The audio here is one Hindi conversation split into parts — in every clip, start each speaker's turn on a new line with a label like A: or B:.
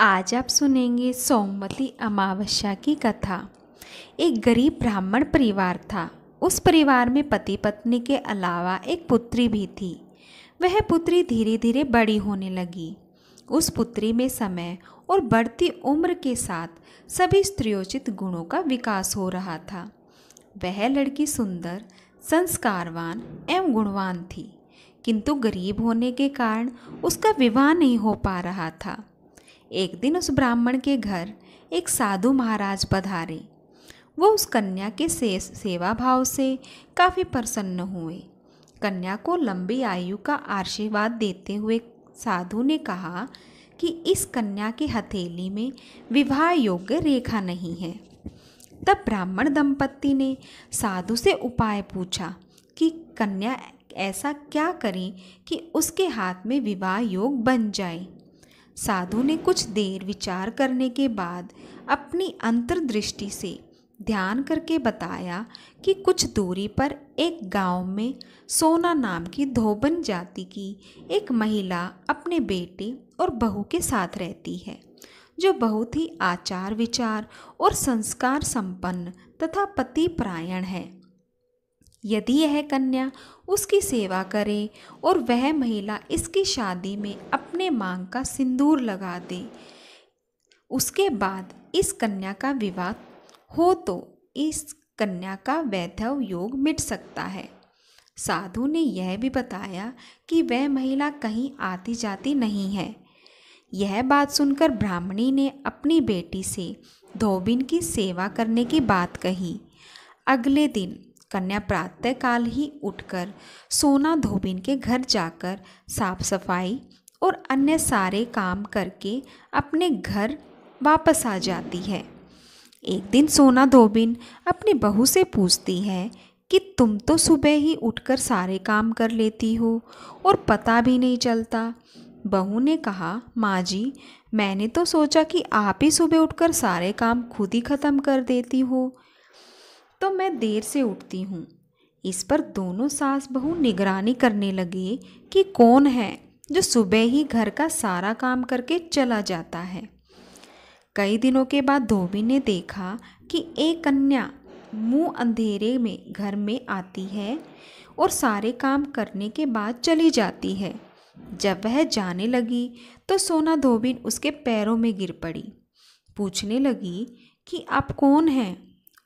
A: आज आप सुनेंगे सोमवती अमावस्या की कथा एक गरीब ब्राह्मण परिवार था उस परिवार में पति पत्नी के अलावा एक पुत्री भी थी वह पुत्री धीरे धीरे बड़ी होने लगी उस पुत्री में समय और बढ़ती उम्र के साथ सभी स्त्रियोचित गुणों का विकास हो रहा था वह लड़की सुंदर संस्कारवान एवं गुणवान थी किंतु गरीब होने के कारण उसका विवाह नहीं हो पा रहा था एक दिन उस ब्राह्मण के घर एक साधु महाराज पधारे वो उस कन्या के से, सेवा भाव से काफ़ी प्रसन्न हुए कन्या को लंबी आयु का आशीर्वाद देते हुए साधु ने कहा कि इस कन्या की हथेली में विवाह योग्य रेखा नहीं है तब ब्राह्मण दंपत्ति ने साधु से उपाय पूछा कि कन्या ऐसा क्या करें कि उसके हाथ में विवाह योग बन जाए साधु ने कुछ देर विचार करने के बाद अपनी अंतर्दृष्टि से ध्यान करके बताया कि कुछ दूरी पर एक गांव में सोना नाम की धोबन जाति की एक महिला अपने बेटे और बहू के साथ रहती है जो बहुत ही आचार विचार और संस्कार संपन्न तथा पति प्रायण है यदि यह कन्या उसकी सेवा करे और वह महिला इसकी शादी में अपने मांग का सिंदूर लगा दे उसके बाद इस कन्या का विवाह हो तो इस कन्या का वैधव योग मिट सकता है साधु ने यह भी बताया कि वह महिला कहीं आती जाती नहीं है यह बात सुनकर ब्राह्मणी ने अपनी बेटी से धोबिन की सेवा करने की बात कही अगले दिन कन्या प्रातः काल ही उठकर सोना धोबिन के घर जाकर साफ सफाई और अन्य सारे काम करके अपने घर वापस आ जाती है एक दिन सोना धोबिन अपनी बहू से पूछती है कि तुम तो सुबह ही उठकर सारे काम कर लेती हो और पता भी नहीं चलता बहू ने कहा माँ जी मैंने तो सोचा कि आप ही सुबह उठकर सारे काम खुद ही ख़त्म कर देती हो तो मैं देर से उठती हूँ इस पर दोनों सास बहू निगरानी करने लगे कि कौन है जो सुबह ही घर का सारा काम करके चला जाता है कई दिनों के बाद धोबी ने देखा कि एक कन्या मुंह अंधेरे में घर में आती है और सारे काम करने के बाद चली जाती है जब वह जाने लगी तो सोना धोबिन उसके पैरों में गिर पड़ी पूछने लगी कि आप कौन हैं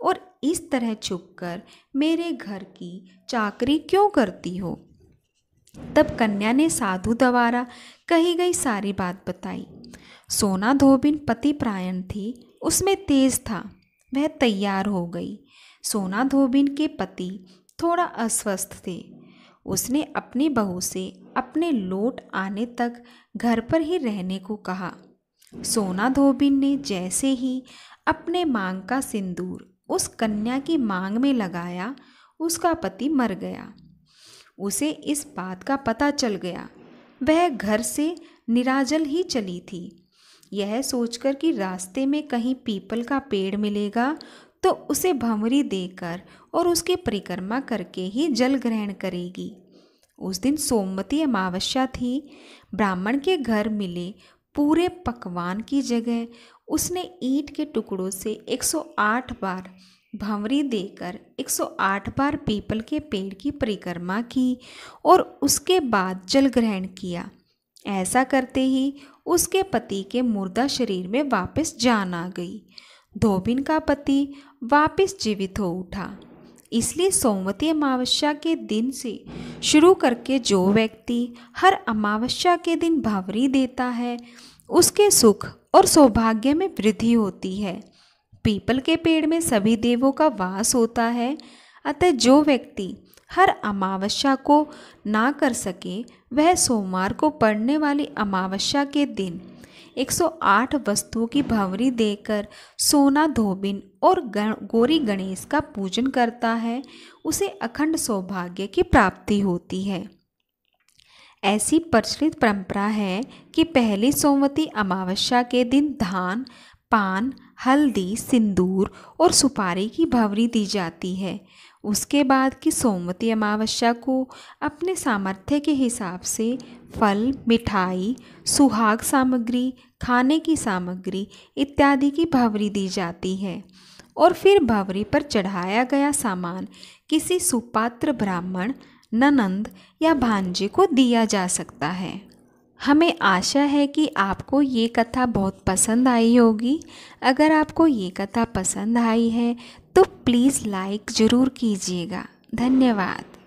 A: और इस तरह छुपकर मेरे घर की चाकरी क्यों करती हो तब कन्या ने साधु द्वारा कही गई सारी बात बताई सोना धोबिन पति प्रायण थी उसमें तेज था वह तैयार हो गई सोना धोबिन के पति थोड़ा अस्वस्थ थे उसने अपनी बहू से अपने लौट आने तक घर पर ही रहने को कहा सोना धोबिन ने जैसे ही अपने मांग का सिंदूर उस कन्या की मांग में लगाया उसका पति मर गया उसे इस बात का पता चल गया वह घर से निराजल ही चली थी यह सोचकर कि रास्ते में कहीं पीपल का पेड़ मिलेगा तो उसे भंवरी देकर और उसकी परिक्रमा करके ही जल ग्रहण करेगी उस दिन सोमवती अमावस्या थी ब्राह्मण के घर मिले पूरे पकवान की जगह उसने ईंट के टुकड़ों से 108 बार भंवरी देकर 108 बार पीपल के पेड़ की परिक्रमा की और उसके बाद जल ग्रहण किया ऐसा करते ही उसके पति के मुर्दा शरीर में वापस जान आ गई धोबिन का पति वापस जीवित हो उठा इसलिए सोमवती अमावस्या के दिन से शुरू करके जो व्यक्ति हर अमावस्या के दिन भावरी देता है उसके सुख और सौभाग्य में वृद्धि होती है पीपल के पेड़ में सभी देवों का वास होता है अतः जो व्यक्ति हर अमावस्या को ना कर सके वह सोमवार को पड़ने वाली अमावस्या के दिन 108 वस्तुओं की भावरी देकर सोना धोबिन और गौरी गणेश का पूजन करता है उसे अखंड सौभाग्य की प्राप्ति होती है ऐसी प्रचलित परंपरा है कि पहली सोमवती अमावस्या के दिन धान पान हल्दी सिंदूर और सुपारी की भावरी दी जाती है उसके बाद की सोमवती अमावस्या को अपने सामर्थ्य के हिसाब से फल मिठाई सुहाग सामग्री खाने की सामग्री इत्यादि की भावरी दी जाती है और फिर भावरी पर चढ़ाया गया सामान किसी सुपात्र ब्राह्मण ननंद या भांजे को दिया जा सकता है हमें आशा है कि आपको ये कथा बहुत पसंद आई होगी अगर आपको ये कथा पसंद आई है तो प्लीज़ लाइक ज़रूर कीजिएगा धन्यवाद